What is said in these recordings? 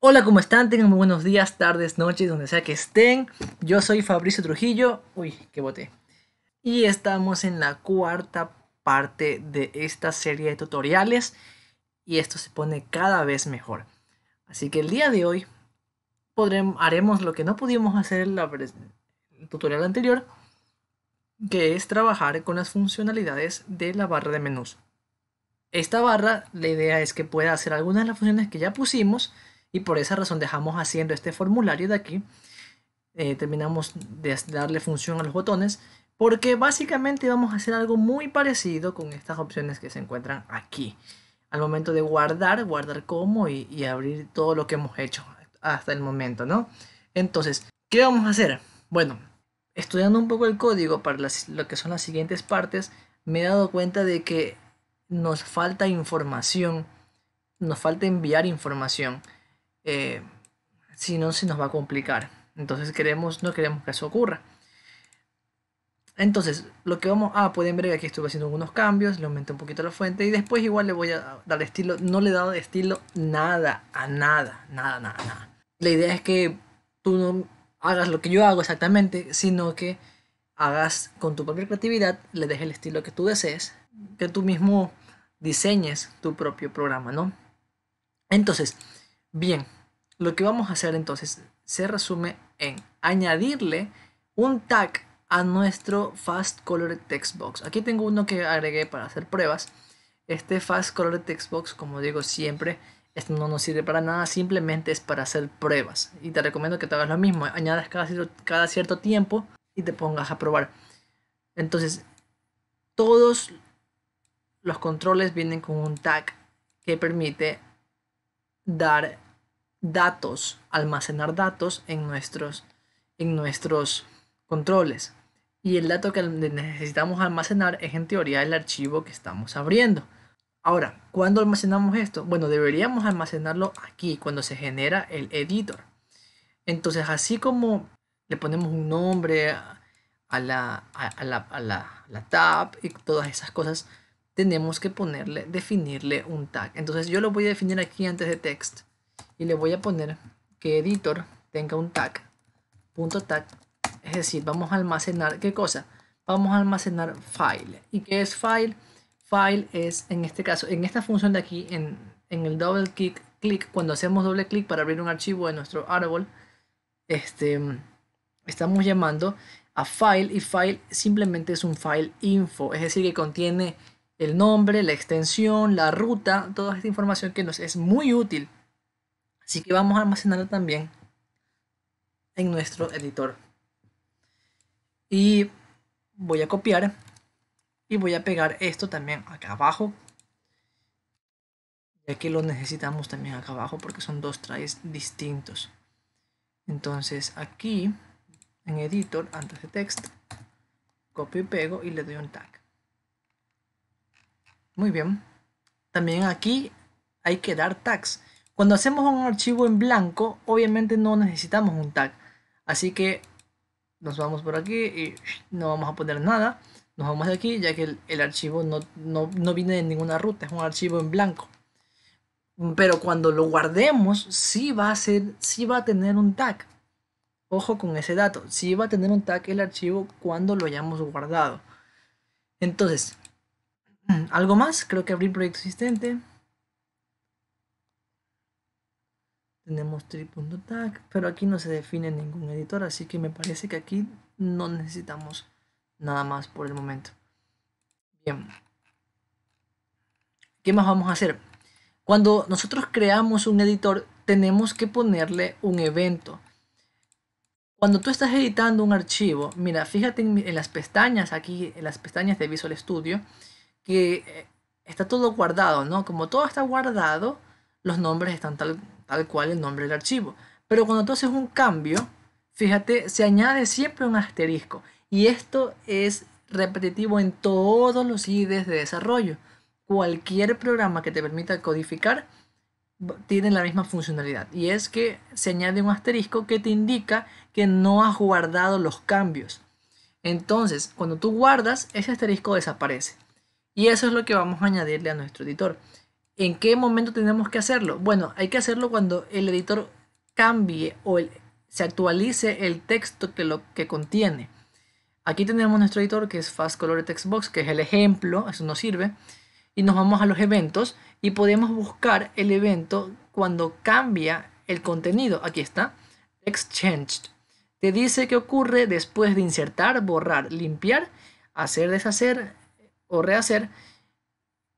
Hola, ¿cómo están? Tengan muy buenos días, tardes, noches, donde sea que estén. Yo soy Fabricio Trujillo. Uy, qué bote. Y estamos en la cuarta parte de esta serie de tutoriales. Y esto se pone cada vez mejor. Así que el día de hoy podremos, haremos lo que no pudimos hacer en la el tutorial anterior, que es trabajar con las funcionalidades de la barra de menús. Esta barra, la idea es que pueda hacer algunas de las funciones que ya pusimos y por esa razón dejamos haciendo este formulario de aquí. Eh, terminamos de darle función a los botones porque básicamente vamos a hacer algo muy parecido con estas opciones que se encuentran aquí. Al momento de guardar, guardar como y abrir todo lo que hemos hecho hasta el momento, ¿no? Entonces, ¿qué vamos a hacer? Bueno, estudiando un poco el código para lo que son las siguientes partes, me he dado cuenta de que nos falta información, nos falta enviar información, eh, si no se nos va a complicar. Entonces queremos, no queremos que eso ocurra. Entonces, lo que vamos a, ah, pueden ver que aquí estuve haciendo algunos cambios, le aumenté un poquito la fuente y después igual le voy a dar estilo, no le he dado estilo nada, a nada, nada, nada, nada la idea es que tú no hagas lo que yo hago exactamente, sino que hagas con tu propia creatividad, le dejes el estilo que tú desees, que tú mismo diseñes tu propio programa, ¿no? Entonces, bien, lo que vamos a hacer entonces se resume en añadirle un tag a nuestro Fast Color Text Box. Aquí tengo uno que agregué para hacer pruebas. Este Fast Color Text Box, como digo siempre, esto no nos sirve para nada, simplemente es para hacer pruebas. Y te recomiendo que te hagas lo mismo, añadas cada cierto, cada cierto tiempo y te pongas a probar. Entonces, todos los controles vienen con un tag que permite dar datos, almacenar datos en nuestros, en nuestros controles. Y el dato que necesitamos almacenar es en teoría el archivo que estamos abriendo. Ahora, ¿cuándo almacenamos esto? Bueno, deberíamos almacenarlo aquí, cuando se genera el editor. Entonces, así como le ponemos un nombre a la, a, la, a la, tab y todas esas cosas, tenemos que ponerle, definirle un tag. Entonces yo lo voy a definir aquí antes de text y le voy a poner que editor tenga un tag, punto tag, es decir, vamos a almacenar, ¿qué cosa? Vamos a almacenar file. ¿Y qué es file? file es, en este caso, en esta función de aquí, en, el doble clic, click, cuando hacemos doble clic para abrir un archivo de nuestro árbol, este, estamos llamando a file y file simplemente es un file info, es decir, que contiene el nombre, la extensión, la ruta, toda esta información que nos es muy útil. Así que vamos a almacenando también en nuestro editor. Y voy a copiar y voy a pegar esto también acá abajo y que lo necesitamos también acá abajo porque son dos trays distintos entonces aquí en editor antes de text copio y pego y le doy un tag muy bien también aquí hay que dar tags cuando hacemos un archivo en blanco obviamente no necesitamos un tag así que nos vamos por aquí y no vamos a poner nada nos vamos de aquí ya que el, archivo no, viene de ninguna ruta, es un archivo en blanco. Pero cuando lo guardemos, sí va a, ser, sí va a tener un tag. Ojo con ese dato, sí va a tener un tag el archivo cuando lo hayamos guardado. Entonces, algo más, creo que abrir proyecto existente. Tenemos tri.tag, pero aquí no se define ningún editor, así que me parece que aquí no necesitamos nada más por el momento. Bien. ¿Qué más vamos a hacer? Cuando nosotros creamos un editor, tenemos que ponerle un evento. Cuando tú estás editando un archivo, mira, fíjate en, las pestañas aquí, en las pestañas de Visual Studio, que eh, está todo guardado, ¿no? Como todo está guardado, los nombres están tal, tal cual el nombre del archivo. Pero cuando tú haces un cambio, fíjate, se añade siempre un asterisco. Y esto es repetitivo en todos los IDEs de desarrollo. Cualquier programa que te permita codificar tiene la misma funcionalidad. Y es que se añade un asterisco que te indica que no has guardado los cambios. Entonces, cuando tú guardas, ese asterisco desaparece. Y eso es lo que vamos a añadirle a nuestro editor. ¿En qué momento tenemos que hacerlo? Bueno, hay que hacerlo cuando el editor cambie o se actualice el texto que, lo, que contiene. Aquí tenemos nuestro editor que es Fast Color Textbox, que es el ejemplo, eso nos sirve. Y nos vamos a los eventos y podemos buscar el evento cuando cambia el contenido. Aquí está, Text Te dice qué ocurre después de insertar, borrar, limpiar, hacer, deshacer o rehacer.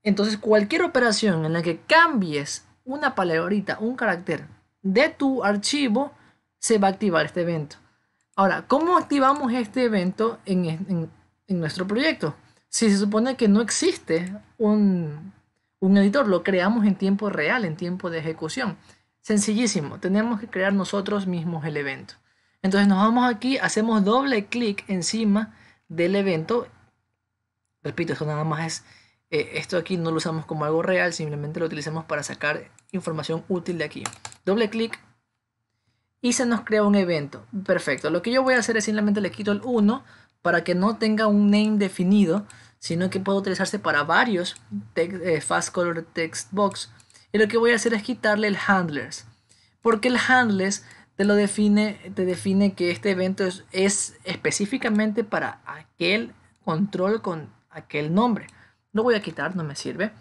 Entonces cualquier operación en la que cambies una palabrita, un carácter de tu archivo, se va a activar este evento. Ahora, ¿cómo activamos este evento en, nuestro proyecto? Si se supone que no existe un, editor, lo creamos en tiempo real, en tiempo de ejecución. Sencillísimo, tenemos que crear nosotros mismos el evento. Entonces nos vamos aquí, hacemos doble clic encima del evento. Repito, esto nada más es, eh, esto aquí no lo usamos como algo real, simplemente lo utilizamos para sacar información útil de aquí. Doble clic y se nos crea un evento. Perfecto. Lo que yo voy a hacer es simplemente le quito el 1 para que no tenga un name definido, sino que pueda utilizarse para varios eh, fast color text box. Y lo que voy a hacer es quitarle el handlers, porque el handlers te lo define, te define que este evento es, es específicamente para aquel control con aquel nombre. Lo voy a quitar, no me sirve.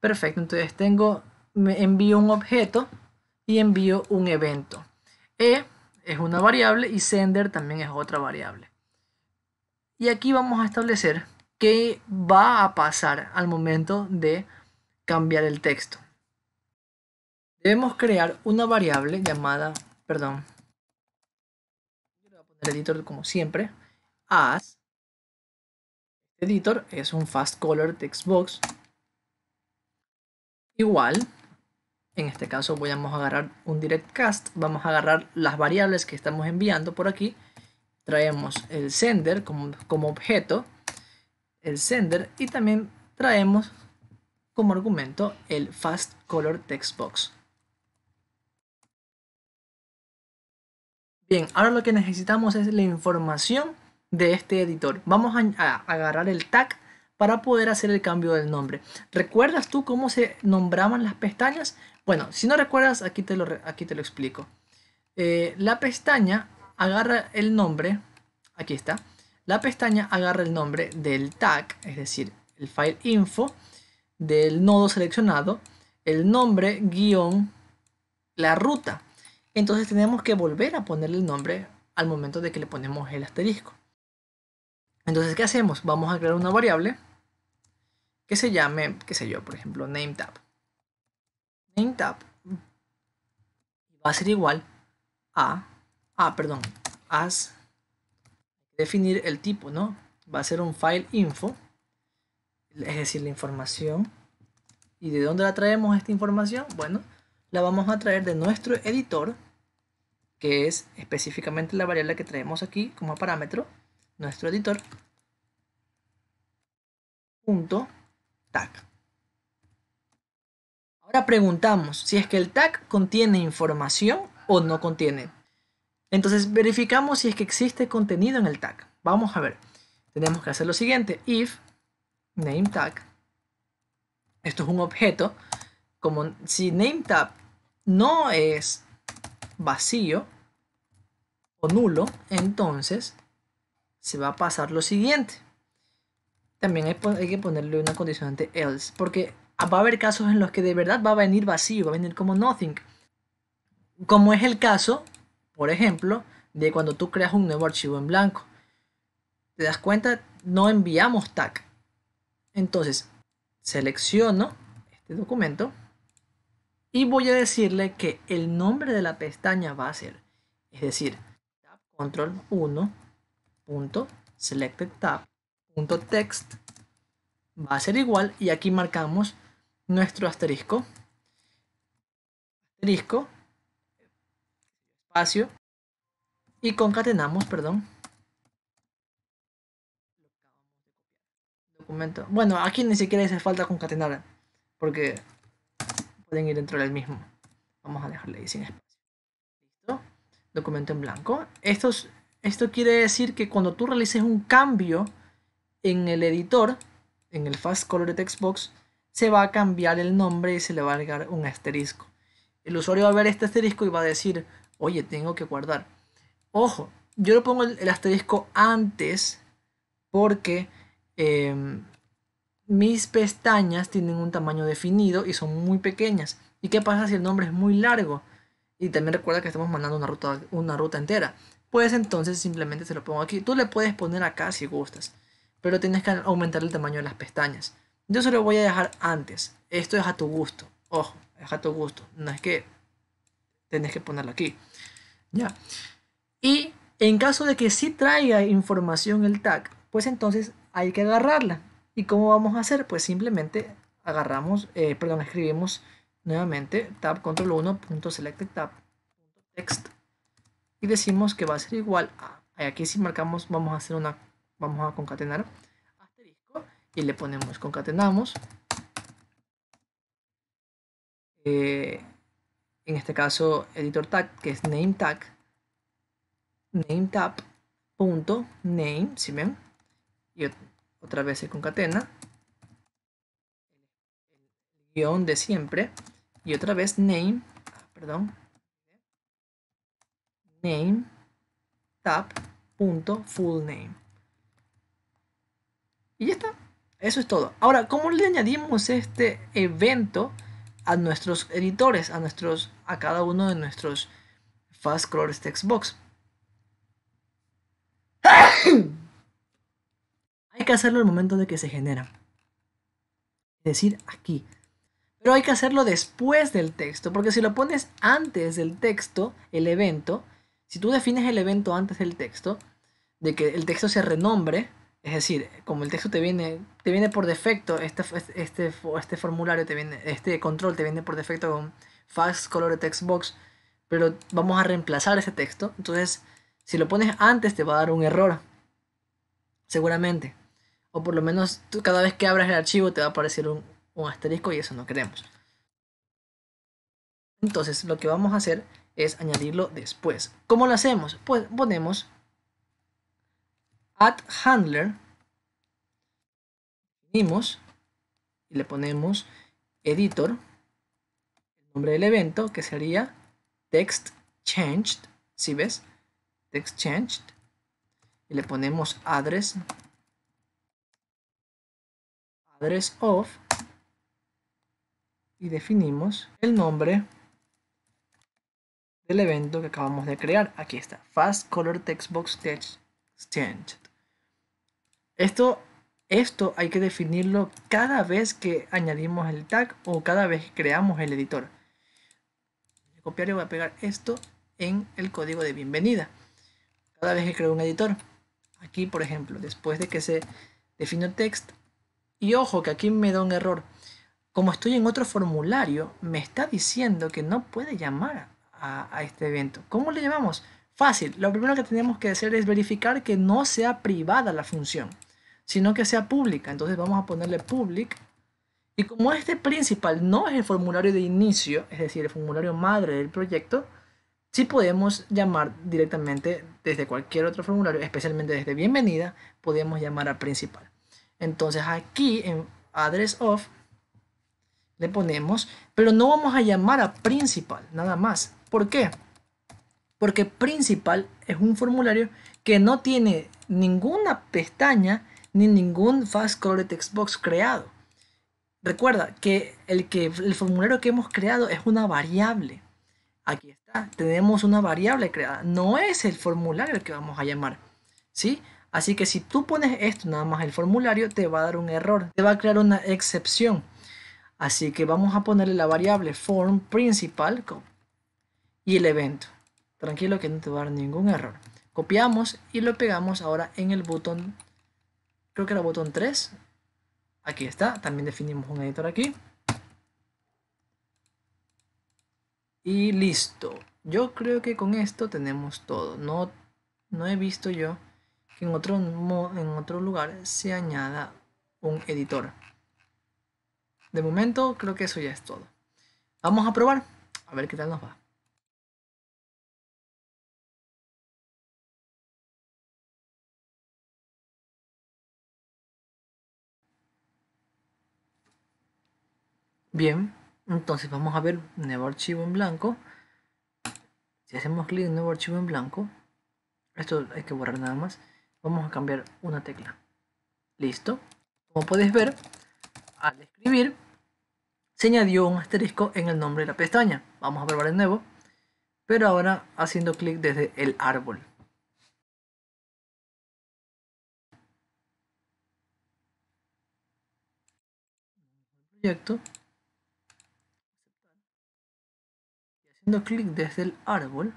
Perfecto, entonces tengo, me envío un objeto y envío un evento. E es una variable y sender también es otra variable. Y aquí vamos a establecer qué va a pasar al momento de cambiar el texto. Debemos crear una variable llamada, perdón, editor como siempre, as. Este editor es un fast color textbox igual en este caso voy a agarrar un direct cast. vamos a agarrar las variables que estamos enviando por aquí, traemos el sender como, objeto, el sender y también traemos como argumento el fast color text box. Bien, ahora lo que necesitamos es la información de este editor. Vamos a agarrar el tag para poder hacer el cambio del nombre. ¿Recuerdas tú cómo se nombraban las pestañas? Bueno, si no recuerdas, aquí te lo, aquí te lo explico. Eh, la pestaña agarra el nombre, aquí está, la pestaña agarra el nombre del tag, es decir, el file info del nodo seleccionado, el nombre guión la ruta. Entonces tenemos que volver a ponerle el nombre al momento de que le ponemos el asterisco. Entonces, ¿qué hacemos? Vamos a crear una variable que se llame, qué sé yo, por ejemplo, name tab main va a ser igual a, ah, perdón, as, definir el tipo, ¿no? Va a ser un file info, es decir, la información. ¿Y de dónde la traemos esta información? Bueno, la vamos a traer de nuestro editor, que es específicamente la variable que traemos aquí como parámetro, nuestro editor, punto, tag. Ahora preguntamos si es que el tag contiene información o no contiene. Entonces verificamos si es que existe contenido en el tag. Vamos a ver. Tenemos que hacer lo siguiente. If name tag. Esto es un objeto. Como si name tag no es vacío o nulo, entonces se va a pasar lo siguiente. También hay, hay que ponerle una condicionante else. Porque Ah, va a haber casos en los que de verdad va a venir vacío, va a venir como nothing. Como es el caso, por ejemplo, de cuando tú creas un nuevo archivo en blanco. Te das cuenta, no enviamos tag. Entonces, selecciono este documento y voy a decirle que el nombre de la pestaña va a ser, es decir, tab control 1 punto tab punto text va a ser igual y aquí marcamos nuestro asterisco, asterisco, espacio, y concatenamos, perdón, documento. Bueno, aquí ni siquiera hace falta concatenar, porque pueden ir dentro del mismo. Vamos a dejarle ahí sin espacio. Listo. Documento en blanco. Esto, esto quiere decir que cuando tú realices un cambio en el editor, en el Fast Color de textbox se va a cambiar el nombre y se le va a agregar un asterisco. El usuario va a ver este asterisco y va a decir, oye, tengo que guardar. Ojo, yo le pongo el, asterisco antes porque em, mis pestañas tienen un tamaño definido y son muy pequeñas. ¿Y qué pasa si el nombre es muy largo? Y también recuerda que estamos mandando una ruta, una ruta entera. Pues entonces simplemente se lo pongo aquí. Tú le puedes poner acá si gustas, pero tienes que aumentar el tamaño de las pestañas. Yo se lo voy a dejar antes. Esto es a tu gusto. Ojo, es a tu gusto. No es que tenés que ponerlo aquí. Ya. Y en caso de que sí traiga información el tag, pues entonces hay que agarrarla. ¿Y cómo vamos a hacer? Pues simplemente agarramos, eh, perdón, escribimos nuevamente tab control 1 punto y decimos que va a ser igual a, aquí si marcamos vamos a hacer una vamos a concatenar y le ponemos concatenamos. Eh, en este caso, editor tag, que es name tag, name tab, punto, name, si ven, y otra vez se concatena, el guión de siempre, y otra vez name, ah, perdón, name, tab, punto, full name. Y ya está. Eso es todo. Ahora, ¿cómo le añadimos este evento a nuestros editores, a, nuestros, a cada uno de nuestros Fast textbox? hay que hacerlo el momento de que se genera. Es decir, aquí. Pero hay que hacerlo después del texto, porque si lo pones antes del texto, el evento, si tú defines el evento antes del texto, de que el texto se renombre, es decir, como el texto te viene, te viene por defecto, este, este, este, este formulario te viene, este control te viene por defecto con fast color, textbox pero vamos a reemplazar ese texto. Entonces, si lo pones antes te va a dar un error, seguramente. O por lo menos cada vez que abras el archivo te va a aparecer un, un asterisco y eso no queremos. Entonces, lo que vamos a hacer es añadirlo después. ¿Cómo lo hacemos? Pues ponemos Add handler. Definimos y le ponemos editor. El nombre del evento que sería text changed. Si ¿sí ves, text changed. Y le ponemos address. Address of. Y definimos el nombre del evento que acabamos de crear. Aquí está, Fast Color Textbox Text Change. Esto, esto hay que definirlo cada vez que añadimos el tag o cada vez que creamos el editor. Voy a copiar y voy a pegar esto en el código de bienvenida. Cada vez que creo un editor. Aquí, por ejemplo, después de que se el text. Y ojo que aquí me da un error. Como estoy en otro formulario, me está diciendo que no puede llamar a, a este evento. ¿Cómo le llamamos? Fácil. Lo primero que tenemos que hacer es verificar que no sea privada la función sino que sea pública. Entonces vamos a ponerle public. Y como este principal no es el formulario de inicio, es decir, el formulario madre del proyecto, sí podemos llamar directamente desde cualquier otro formulario, especialmente desde bienvenida, podemos llamar a principal. Entonces aquí en address of le ponemos, pero no vamos a llamar a principal, nada más. ¿Por qué? Porque principal es un formulario que no tiene ninguna pestaña ni ningún Fast color textbox creado. Recuerda que el, que el formulario que hemos creado es una variable. Aquí está, tenemos una variable creada. No es el formulario el que vamos a llamar. ¿sí? Así que si tú pones esto, nada más el formulario, te va a dar un error. Te va a crear una excepción. Así que vamos a ponerle la variable form principal y el evento. Tranquilo que no te va a dar ningún error. Copiamos y lo pegamos ahora en el botón creo que era botón 3. Aquí está, también definimos un editor aquí. Y listo. Yo creo que con esto tenemos todo. No, no he visto yo que en otro, en otro lugar se añada un editor. De momento creo que eso ya es todo. Vamos a probar, a ver qué tal nos va. Bien, entonces vamos a ver nuevo archivo en blanco. Si hacemos clic en nuevo archivo en blanco, esto hay que borrar nada más. Vamos a cambiar una tecla. Listo. Como podéis ver, al escribir, se añadió un asterisco en el nombre de la pestaña. Vamos a probar el nuevo, pero ahora haciendo clic desde el árbol. Proyecto. haciendo clic desde el árbol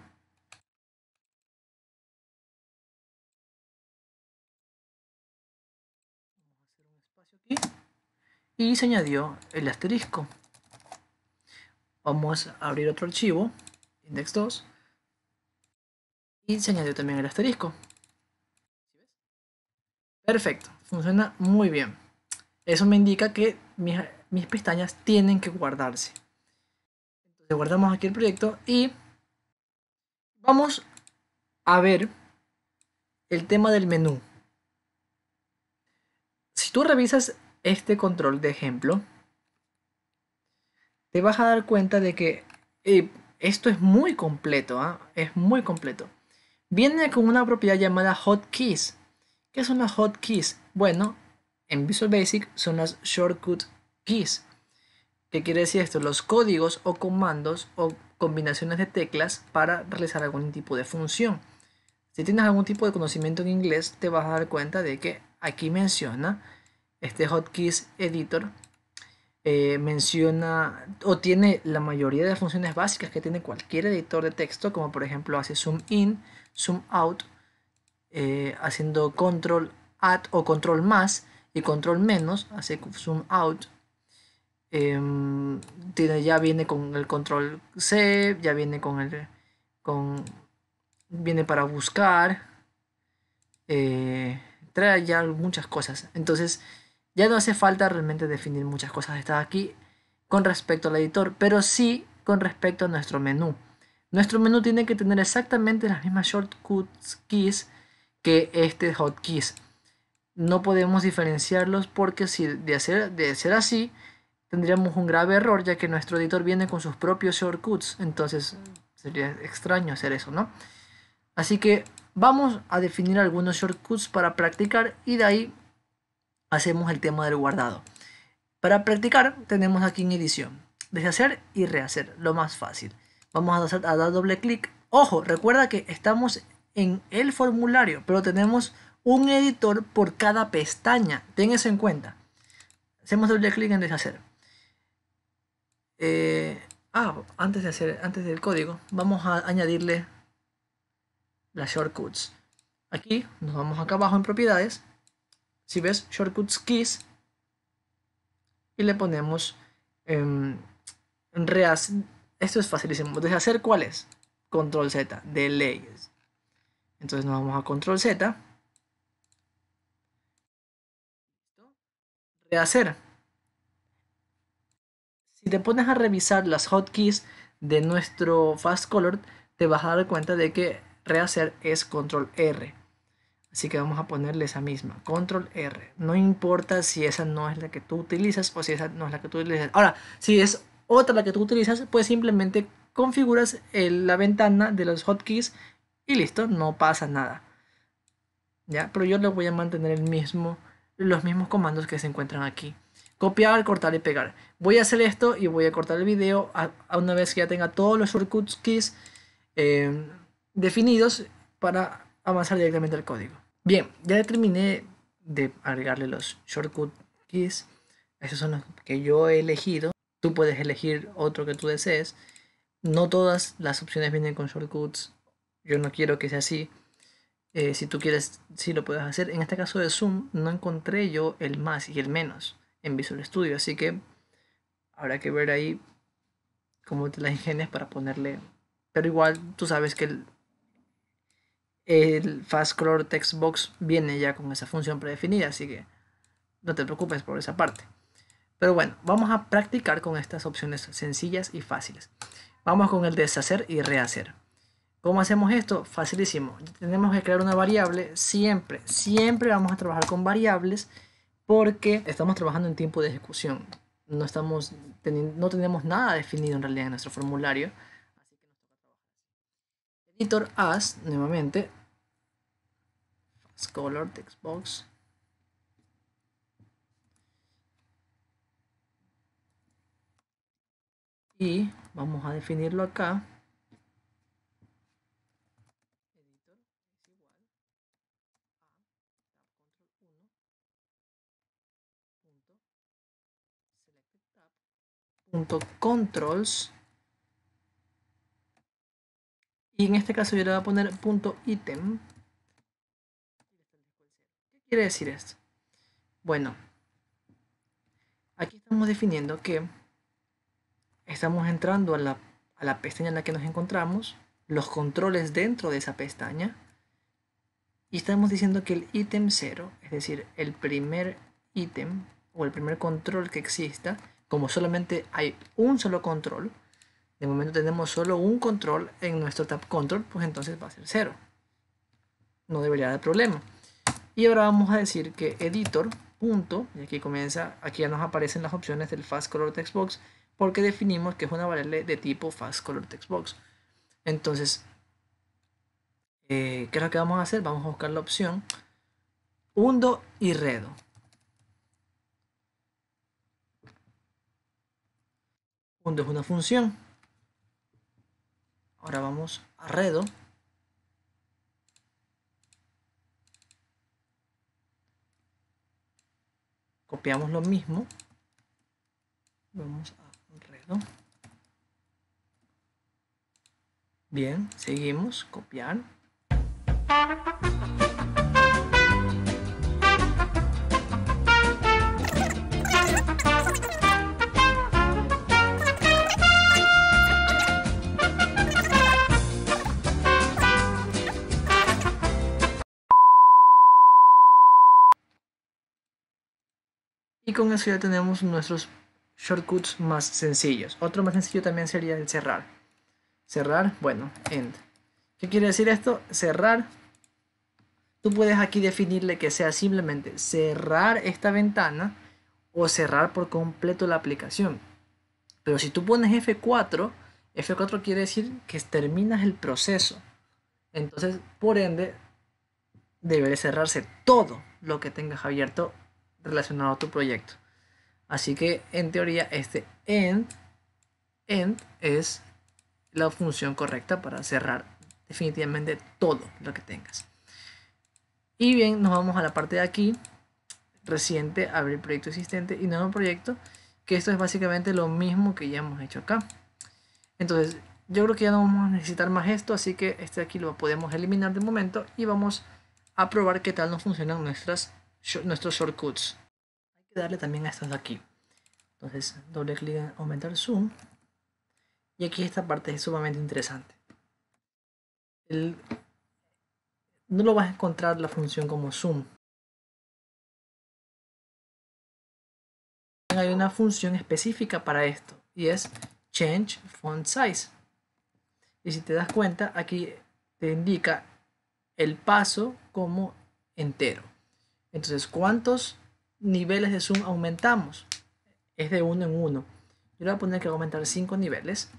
y se añadió el asterisco. Vamos a abrir otro archivo, index 2, y se añadió también el asterisco. Perfecto, funciona muy bien. Eso me indica que mis, mis pestañas tienen que guardarse guardamos aquí el proyecto y vamos a ver el tema del menú. Si tú revisas este control de ejemplo, te vas a dar cuenta de que eh, esto es muy completo, ¿ah? es muy completo. Viene con una propiedad llamada hotkeys. ¿Qué son las hotkeys? Bueno, en Visual Basic son las shortcut keys. ¿Qué quiere decir esto? Los códigos o comandos o combinaciones de teclas para realizar algún tipo de función. Si tienes algún tipo de conocimiento en inglés, te vas a dar cuenta de que aquí menciona este hotkeys editor. Eh, menciona o tiene la mayoría de las funciones básicas que tiene cualquier editor de texto, como por ejemplo hace zoom in, zoom out, eh, haciendo control add o control más y control menos, hace zoom out, Em, tiene, ya viene con el control C, ya viene con el con viene para buscar, eh, trae ya muchas cosas. Entonces ya no hace falta realmente definir muchas cosas. Está aquí con respecto al editor, pero sí con respecto a nuestro menú. Nuestro menú tiene que tener exactamente las mismas shortcuts keys que este hotkeys. No podemos diferenciarlos porque si de, hacer, de ser así, tendríamos un grave error ya que nuestro editor viene con sus propios shortcuts, entonces sería extraño hacer eso, ¿no? Así que vamos a definir algunos shortcuts para practicar y de ahí hacemos el tema del guardado. Para practicar tenemos aquí en edición, deshacer y rehacer, lo más fácil. Vamos a, a dar doble clic. Ojo, recuerda que estamos en el formulario, pero tenemos un editor por cada pestaña. Ten eso en cuenta. Hacemos doble clic en deshacer. Eh, ah, antes de hacer, antes del código, vamos a añadirle las shortcuts. Aquí nos vamos acá abajo en propiedades. Si ves shortcuts keys y le ponemos eh, reas. Esto es facilísimo. Deshacer cuál es. Control Z, de Entonces nos vamos a Control Z. Rehacer si te pones a revisar las hotkeys de nuestro fast color, te vas a dar cuenta de que rehacer es control R. Así que vamos a ponerle esa misma, control R. No importa si esa no es la que tú utilizas o si esa no es la que tú utilizas. Ahora, si es otra la que tú utilizas, pues simplemente configuras la ventana de los hotkeys y listo, no pasa nada. ¿Ya? Pero yo le voy a mantener el mismo, los mismos comandos que se encuentran aquí copiar, cortar y pegar. Voy a hacer esto y voy a cortar el video a, una vez que ya tenga todos los shortcuts keys eh, definidos para avanzar directamente al código. Bien, ya terminé de agregarle los shortcut keys. Esos son los que yo he elegido. Tú puedes elegir otro que tú desees. No todas las opciones vienen con shortcuts. Yo no quiero que sea así. Eh, si tú quieres, si lo puedes hacer. En este caso de Zoom, no encontré yo el más y el menos en Visual Studio. Así que habrá que ver ahí cómo te las ingenias para ponerle. Pero igual tú sabes que el, el Fast Color Text Box viene ya con esa función predefinida, así que no te preocupes por esa parte. Pero bueno, vamos a practicar con estas opciones sencillas y fáciles. Vamos con el deshacer y rehacer. ¿Cómo hacemos esto? Facilísimo. Tenemos que crear una variable. Siempre, siempre vamos a trabajar con variables porque estamos trabajando en tiempo de ejecución. No, no tenemos nada definido en realidad en nuestro formulario. Así que Editor as, nuevamente. Fast color, textbox Y vamos a definirlo acá. controls y en este caso yo le voy a poner punto item ¿qué quiere decir esto? bueno aquí estamos definiendo que estamos entrando a la, a la pestaña en la que nos encontramos los controles dentro de esa pestaña y estamos diciendo que el ítem 0, es decir, el primer ítem o el primer control que exista, como solamente hay un solo control, de momento tenemos solo un control en nuestro tab control, pues entonces va a ser cero. No debería haber problema. Y ahora vamos a decir que editor punto, y aquí comienza, aquí ya nos aparecen las opciones del fast color textbox, porque definimos que es una variable de tipo fast color textbox. Entonces, eh, ¿qué es lo que vamos a hacer? Vamos a buscar la opción undo y redo. Punto es una función. Ahora vamos a redo. Copiamos lo mismo. Vamos a redo. Bien, seguimos, copiar. con eso ya tenemos nuestros shortcuts más sencillos. Otro más sencillo también sería el cerrar. Cerrar, bueno, end. ¿Qué quiere decir esto? Cerrar. Tú puedes aquí definirle que sea simplemente cerrar esta ventana o cerrar por completo la aplicación. Pero si tú pones F4, F4 quiere decir que terminas el proceso. Entonces, por ende, debe cerrarse todo lo que tengas abierto relacionado a tu proyecto. Así que en teoría este end, es la función correcta para cerrar definitivamente todo lo que tengas. Y bien, nos vamos a la parte de aquí, reciente, abrir proyecto existente y nuevo proyecto, que esto es básicamente lo mismo que ya hemos hecho acá. Entonces, yo creo que ya no vamos a necesitar más esto, así que este aquí lo podemos eliminar de momento y vamos a probar qué tal nos funcionan nuestras nuestros shortcuts. Hay que darle también a estas de aquí. Entonces, doble clic en aumentar zoom. Y aquí esta parte es sumamente interesante. no lo vas a encontrar la función como zoom. Hay una función específica para esto y es change font size. Y si te das cuenta, aquí te indica el paso como entero. Entonces, ¿cuántos niveles de zoom aumentamos? Es de uno en uno. Yo le voy a poner que aumentar cinco niveles.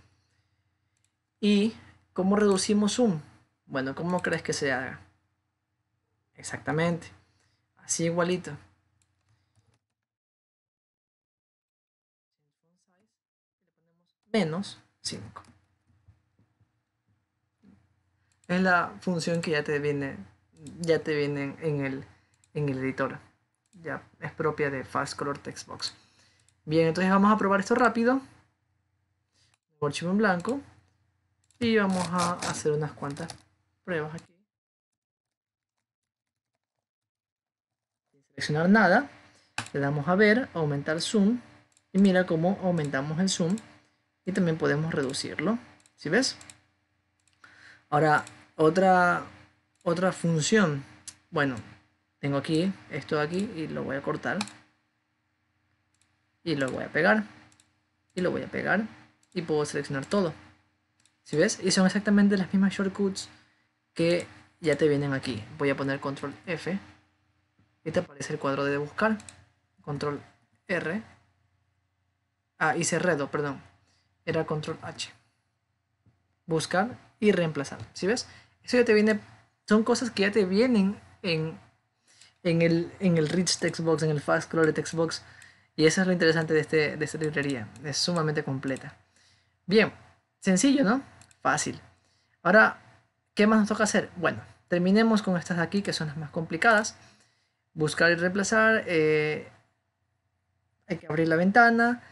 ¿Y cómo reducimos zoom? Bueno, ¿cómo crees que se haga? Exactamente. Así igualito. Menos cinco. Es la función que ya te viene, ya te viene en el en el editor. Ya es propia de Fast Color Textbox. Bien, entonces vamos a probar esto rápido. Un archivo en blanco. Y vamos a hacer unas cuantas pruebas aquí. Sin seleccionar nada. Le damos a ver, aumentar zoom. Y mira cómo aumentamos el zoom. Y también podemos reducirlo. ¿Si ves? Ahora, otra, otra función. Bueno, tengo aquí esto de aquí y lo voy a cortar y lo voy a pegar y lo voy a pegar y puedo seleccionar todo si ves y son exactamente las mismas shortcuts que ya te vienen aquí voy a poner control F y te aparece el cuadro de buscar control R ah hice redo perdón era control H buscar y reemplazar si ves eso ya te viene son cosas que ya te vienen en en el, en el Rich Textbox, en el Fast Color Textbox. Y eso es lo interesante este, de, esta librería. Es sumamente completa. Bien, sencillo, ¿no? Fácil. Ahora, ¿qué más nos toca hacer? Bueno, terminemos con estas de aquí, que son las más complicadas. Buscar y reemplazar. Eh, hay que abrir la ventana.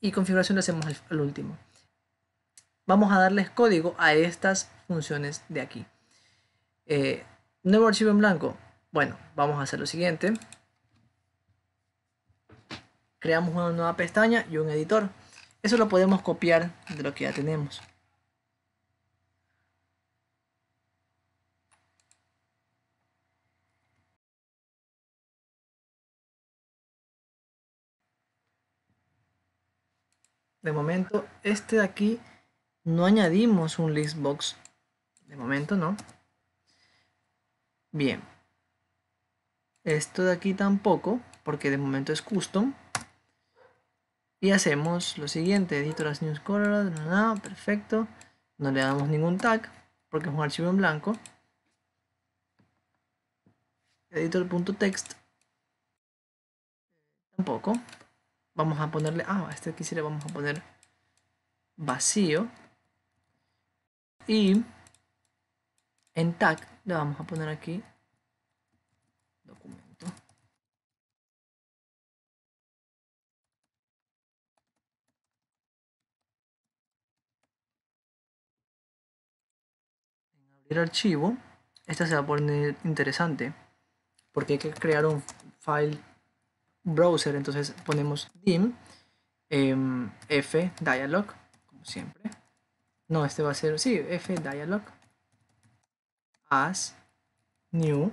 Y configuración lo hacemos al último. Vamos a darles código a estas funciones de aquí. Eh, nuevo archivo en blanco bueno, vamos a hacer lo siguiente. Creamos una nueva pestaña y un editor. Eso lo podemos copiar de lo que ya tenemos. De momento, este de aquí no añadimos un listbox. De momento no. Bien, esto de aquí tampoco, porque de momento es custom. Y hacemos lo siguiente, editor las news color, nada, perfecto. No le damos ningún tag, porque es un archivo en blanco. Edito punto text. Tampoco. Vamos a ponerle, ah, a este aquí sí le vamos a poner vacío. Y en tag le vamos a poner aquí documento. el archivo, esta se va a poner interesante porque hay que crear un file browser. Entonces ponemos dim em, f dialog, como siempre. No, este va a ser, sí, f dialog as new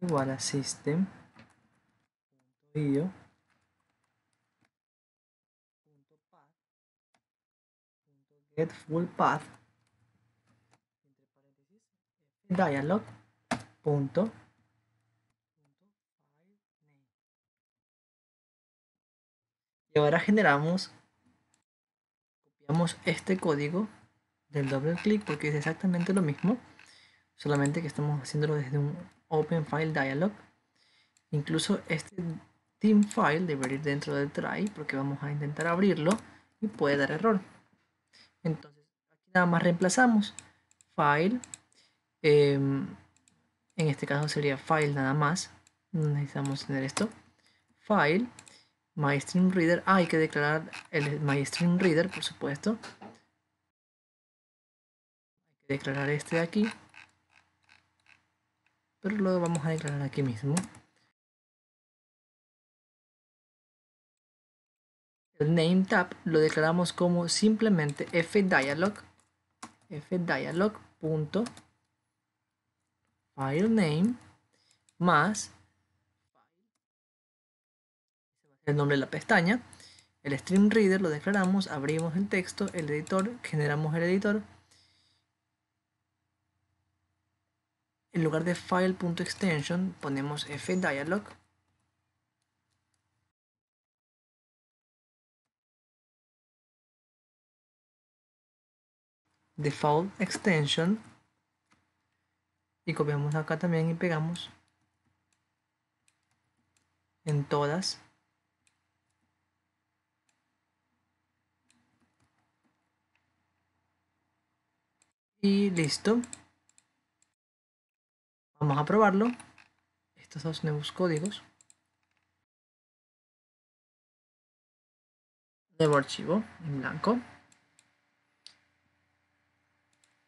igual a system.io get full path dialog punto y ahora generamos copiamos este código del doble clic porque es exactamente lo mismo solamente que estamos haciéndolo desde un Open File Dialog. Incluso este team file debería ir dentro del try porque vamos a intentar abrirlo y puede dar error. Entonces, aquí nada más reemplazamos file. Em, en este caso sería file nada más. necesitamos tener esto. File, MyStreamReader. Ah, hay que declarar el reader por supuesto. Hay que declarar este de aquí pero lo vamos a declarar aquí mismo. El name tab lo declaramos como simplemente fdialog fdialog punto file name más el nombre de la pestaña el stream reader lo declaramos abrimos el texto el editor generamos el editor en lugar de file.extension ponemos dialog default extension y copiamos acá también y pegamos en todas y listo Vamos a probarlo. Estos dos nuevos códigos. Nuevo archivo en blanco.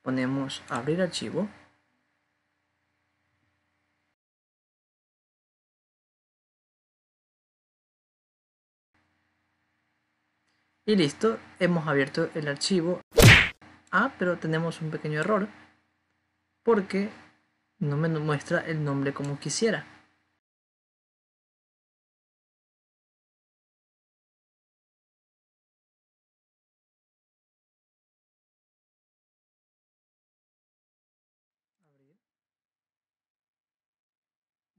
Ponemos abrir archivo. Y listo, hemos abierto el archivo. Ah, pero tenemos un pequeño error porque no me muestra el nombre como quisiera.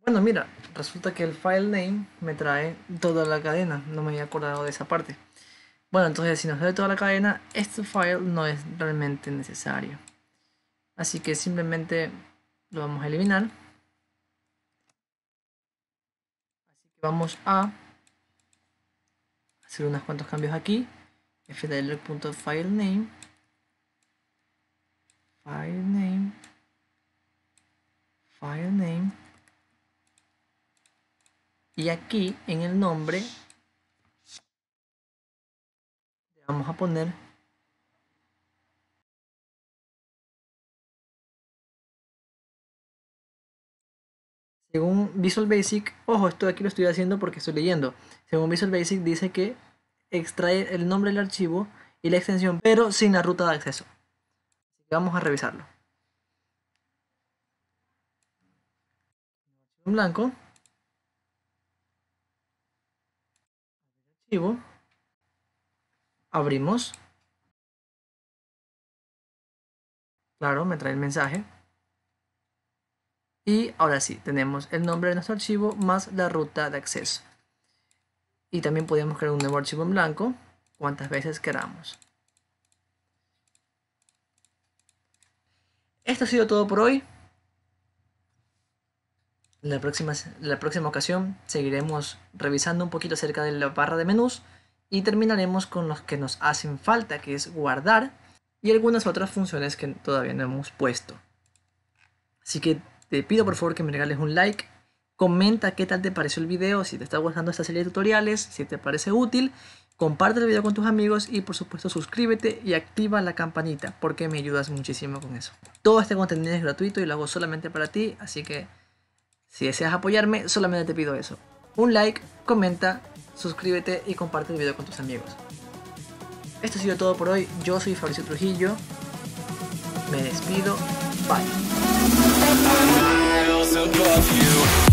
Bueno, mira, resulta que el file name me trae toda la cadena, no me había acordado de esa parte. Bueno, entonces si nos da toda la cadena, este file no es realmente necesario. Así que simplemente lo vamos a eliminar. Así que vamos a hacer unos cuantos cambios aquí. fdl.filename File name. name. Y aquí en el nombre le vamos a poner según Visual Basic, ojo, esto de aquí lo estoy haciendo porque estoy leyendo. Según Visual Basic dice que extrae el nombre del archivo y la extensión, pero sin la ruta de acceso. Vamos a revisarlo. En blanco. Archivo. Abrimos. Claro, me trae el mensaje. Y ahora sí, tenemos el nombre de nuestro archivo más la ruta de acceso. Y también podemos crear un nuevo archivo en blanco cuantas veces queramos. Esto ha sido todo por hoy. La próxima, la próxima ocasión seguiremos revisando un poquito acerca de la barra de menús y terminaremos con los que nos hacen falta, que es guardar y algunas otras funciones que todavía no hemos puesto. Así que te pido por favor que me regales un like, comenta qué tal te pareció el video, si te está gustando esta serie de tutoriales, si te parece útil, comparte el video con tus amigos y por supuesto suscríbete y activa la campanita porque me ayudas muchísimo con eso. Todo este contenido es gratuito y lo hago solamente para ti, así que si deseas apoyarme solamente te pido eso. Un like, comenta, suscríbete y comparte el video con tus amigos. Esto ha sido todo por hoy, yo soy Fabricio Trujillo, me despido, bye. above you.